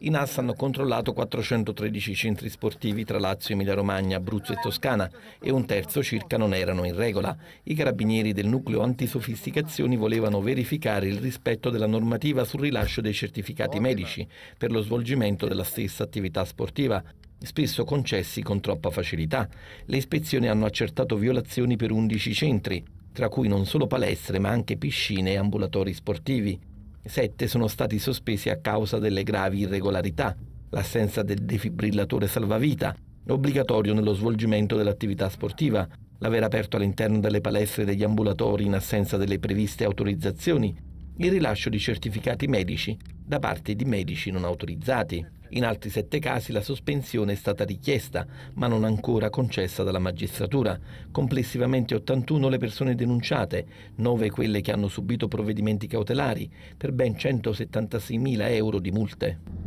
I NAS hanno controllato 413 centri sportivi tra Lazio, Emilia-Romagna, Abruzzo e Toscana e un terzo circa non erano in regola. I carabinieri del nucleo antisofisticazioni volevano verificare il rispetto della normativa sul rilascio dei certificati medici per lo svolgimento della stessa attività sportiva spesso concessi con troppa facilità. Le ispezioni hanno accertato violazioni per 11 centri, tra cui non solo palestre ma anche piscine e ambulatori sportivi. Sette sono stati sospesi a causa delle gravi irregolarità, l'assenza del defibrillatore salvavita, obbligatorio nello svolgimento dell'attività sportiva, l'aver aperto all'interno delle palestre degli ambulatori in assenza delle previste autorizzazioni, il rilascio di certificati medici da parte di medici non autorizzati. In altri sette casi la sospensione è stata richiesta, ma non ancora concessa dalla magistratura. Complessivamente 81 le persone denunciate, 9 quelle che hanno subito provvedimenti cautelari, per ben 176.000 euro di multe.